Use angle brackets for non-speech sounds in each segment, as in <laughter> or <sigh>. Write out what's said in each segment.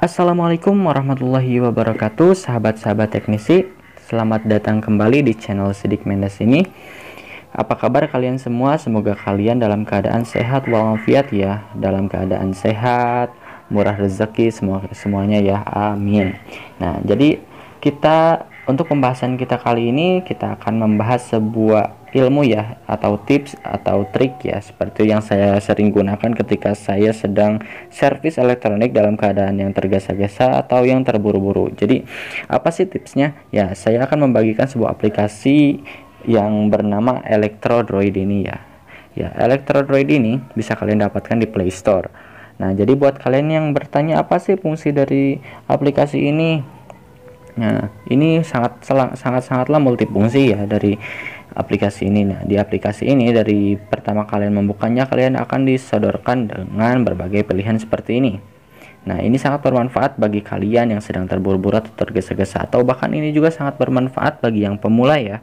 Assalamualaikum warahmatullahi wabarakatuh Sahabat-sahabat teknisi Selamat datang kembali di channel Sidik Mendes ini Apa kabar kalian semua? Semoga kalian dalam keadaan sehat walafiat ya Dalam keadaan sehat Murah rezeki semua semuanya ya Amin Nah jadi kita untuk pembahasan kita kali ini kita akan membahas sebuah ilmu ya atau tips atau trik ya seperti yang saya sering gunakan ketika saya sedang servis elektronik dalam keadaan yang tergesa-gesa atau yang terburu-buru. Jadi apa sih tipsnya? Ya, saya akan membagikan sebuah aplikasi yang bernama Electrodroid ini ya. Ya, Electrodroid ini bisa kalian dapatkan di Play Store. Nah, jadi buat kalian yang bertanya apa sih fungsi dari aplikasi ini? Nah, ini sangat sangat sangatlah multifungsi ya dari aplikasi ini. Nah, di aplikasi ini dari pertama kalian membukanya kalian akan disodorkan dengan berbagai pilihan seperti ini. Nah, ini sangat bermanfaat bagi kalian yang sedang terburu-buru atau tergesa-gesa atau bahkan ini juga sangat bermanfaat bagi yang pemula ya.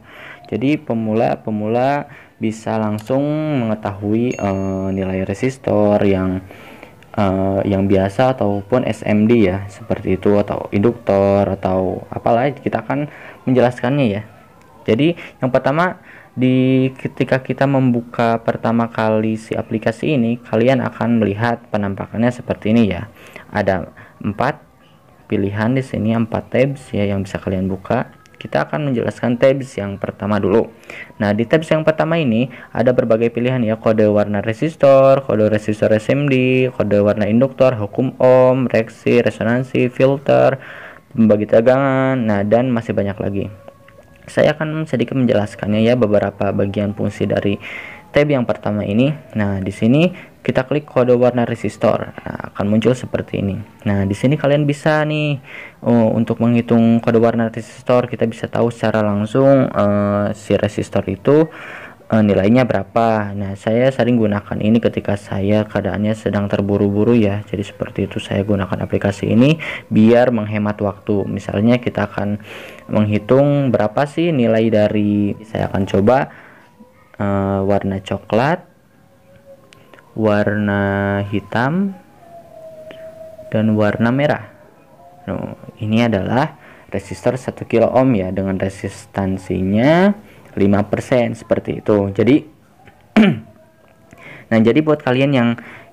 Jadi pemula-pemula bisa langsung mengetahui uh, nilai resistor yang Eh, yang biasa ataupun SMD ya seperti itu atau induktor atau apalah kita akan menjelaskannya ya jadi yang pertama di ketika kita membuka pertama kali si aplikasi ini kalian akan melihat penampakannya seperti ini ya ada empat pilihan di sini empat tabs ya yang bisa kalian buka kita akan menjelaskan tabs yang pertama dulu. Nah, di tabs yang pertama ini ada berbagai pilihan ya, kode warna resistor, kode resistor SMD, kode warna induktor, hukum ohm, reaksi, resonansi, filter, pembagi tegangan, nah dan masih banyak lagi. Saya akan sedikit menjelaskannya ya beberapa bagian fungsi dari tab yang pertama ini. Nah, di sini kita klik kode warna resistor nah, akan muncul seperti ini nah di sini kalian bisa nih uh, untuk menghitung kode warna resistor kita bisa tahu secara langsung uh, si resistor itu uh, nilainya berapa nah saya sering gunakan ini ketika saya keadaannya sedang terburu-buru ya jadi seperti itu saya gunakan aplikasi ini biar menghemat waktu misalnya kita akan menghitung berapa sih nilai dari saya akan coba uh, warna coklat warna hitam dan warna merah. Nah, ini adalah resistor 1 kilo ohm ya dengan resistansinya 5% seperti itu. Jadi <clears throat> Nah, jadi buat kalian yang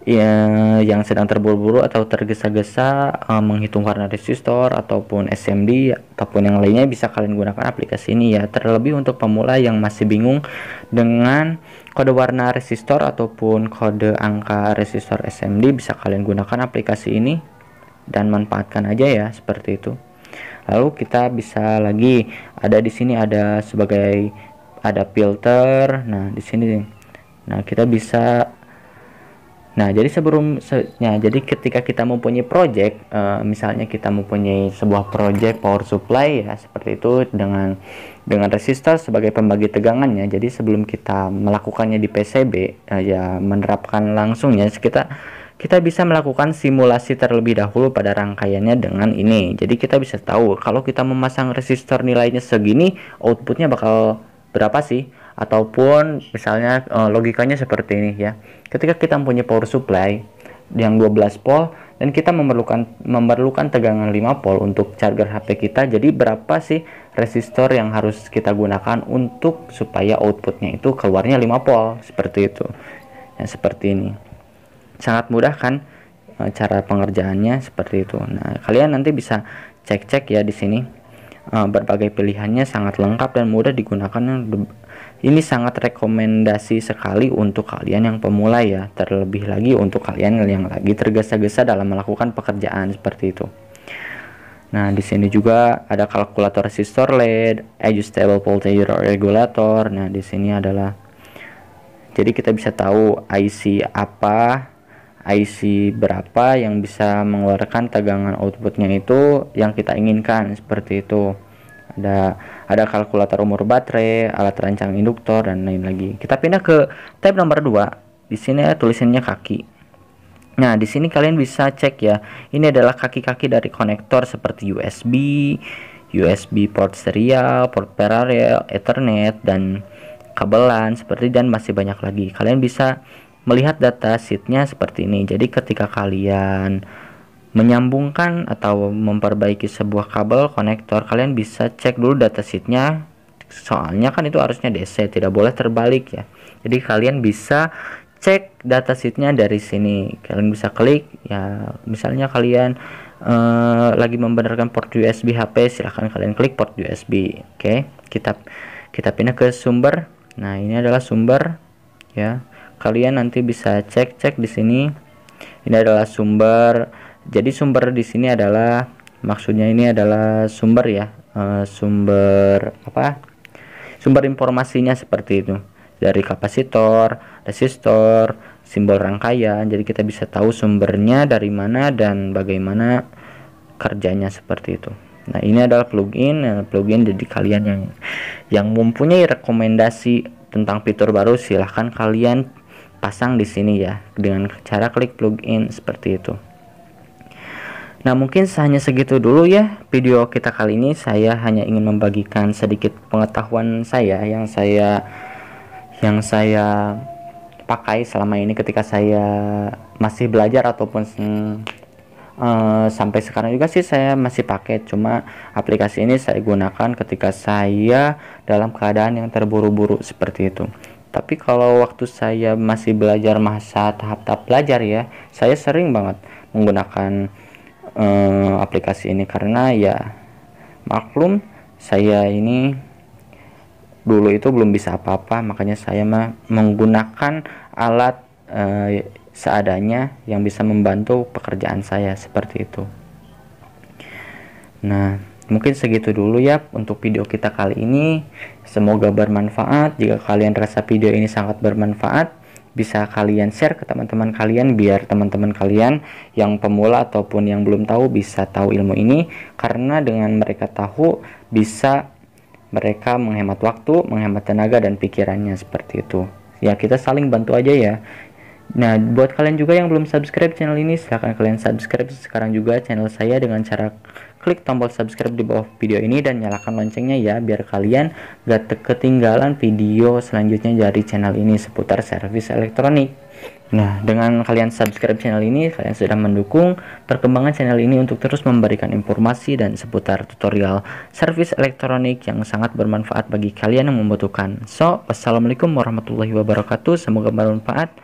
ya, yang sedang terburu-buru atau tergesa-gesa uh, menghitung warna resistor ataupun SMD ataupun yang lainnya bisa kalian gunakan aplikasi ini ya terlebih untuk pemula yang masih bingung dengan kode warna resistor ataupun kode angka resistor SMD bisa kalian gunakan aplikasi ini dan manfaatkan aja ya seperti itu lalu kita bisa lagi ada di sini ada sebagai ada filter nah di sini nah kita bisa Nah, jadi sebelumnya jadi ketika kita mempunyai project, uh, eh, misalnya kita mempunyai sebuah project power supply ya seperti itu dengan dengan resistor sebagai pembagi tegangannya. Jadi sebelum kita melakukannya di PCB uh, eh, ya menerapkan langsungnya kita kita bisa melakukan simulasi terlebih dahulu pada rangkaiannya dengan ini. Jadi kita bisa tahu kalau kita memasang resistor nilainya segini, outputnya bakal berapa sih? ataupun misalnya uh, logikanya seperti ini ya ketika kita mempunyai power supply yang 12 volt dan kita memerlukan memerlukan tegangan 5 volt untuk charger HP kita jadi berapa sih resistor yang harus kita gunakan untuk supaya outputnya itu keluarnya 5 volt seperti itu yang nah, seperti ini sangat mudah kan eh, cara pengerjaannya seperti itu nah kalian nanti bisa cek-cek ya di sini Eh, berbagai pilihannya sangat lengkap dan mudah digunakan ini sangat rekomendasi sekali untuk kalian yang pemula ya terlebih lagi untuk kalian yang lagi tergesa-gesa dalam melakukan pekerjaan seperti itu Nah, di sini juga ada kalkulator resistor LED, adjustable voltage regulator. Nah, di sini adalah jadi kita bisa tahu IC apa IC berapa yang bisa mengeluarkan tegangan outputnya itu yang kita inginkan seperti itu ada ada kalkulator umur baterai alat rancang induktor dan lain lagi kita pindah ke tab nomor 2 di sini ya, tulisannya kaki Nah, di sini kalian bisa cek ya. Ini adalah kaki-kaki dari konektor seperti USB, USB port serial, port parallel Ethernet dan kabelan seperti dan masih banyak lagi. Kalian bisa melihat data sheetnya seperti ini jadi ketika kalian menyambungkan atau memperbaiki sebuah kabel konektor kalian bisa cek dulu data sheetnya soalnya kan itu harusnya DC tidak boleh terbalik ya jadi kalian bisa cek data sheetnya dari sini kalian bisa klik ya misalnya kalian uh, lagi membenarkan port USB HP silahkan kalian klik port USB oke okay. kita kita pindah ke sumber nah ini adalah sumber ya kalian nanti bisa cek cek di sini ini adalah sumber jadi sumber di sini adalah maksudnya ini adalah sumber ya e, sumber apa sumber informasinya seperti itu dari kapasitor resistor simbol rangkaian jadi kita bisa tahu sumbernya dari mana dan bagaimana kerjanya seperti itu nah ini adalah plugin nah, plugin jadi kalian yang yang mempunyai rekomendasi tentang fitur baru silahkan kalian pasang di sini ya dengan cara klik plugin seperti itu Nah mungkin hanya segitu dulu ya video kita kali ini saya hanya ingin membagikan sedikit pengetahuan saya yang saya yang saya pakai selama ini ketika saya masih belajar ataupun uh, sampai sekarang juga sih saya masih pakai cuma aplikasi ini saya gunakan ketika saya dalam keadaan yang terburu-buru seperti itu tapi kalau waktu saya masih belajar masa tahap-tahap belajar ya saya sering banget menggunakan uh, aplikasi ini karena ya maklum saya ini dulu itu belum bisa apa-apa makanya saya menggunakan alat uh, seadanya yang bisa membantu pekerjaan saya seperti itu. Nah, Mungkin segitu dulu ya untuk video kita kali ini. Semoga bermanfaat. Jika kalian rasa video ini sangat bermanfaat, bisa kalian share ke teman-teman kalian biar teman-teman kalian yang pemula ataupun yang belum tahu bisa tahu ilmu ini karena dengan mereka tahu bisa mereka menghemat waktu, menghemat tenaga dan pikirannya seperti itu. Ya, kita saling bantu aja ya. Nah, buat kalian juga yang belum subscribe channel ini, silahkan kalian subscribe sekarang juga channel saya dengan cara klik tombol subscribe di bawah video ini dan nyalakan loncengnya ya, biar kalian gak ketinggalan video selanjutnya dari channel ini seputar servis elektronik. Nah, dengan kalian subscribe channel ini, kalian sudah mendukung perkembangan channel ini untuk terus memberikan informasi dan seputar tutorial servis elektronik yang sangat bermanfaat bagi kalian yang membutuhkan. So, Assalamualaikum warahmatullahi wabarakatuh, semoga bermanfaat.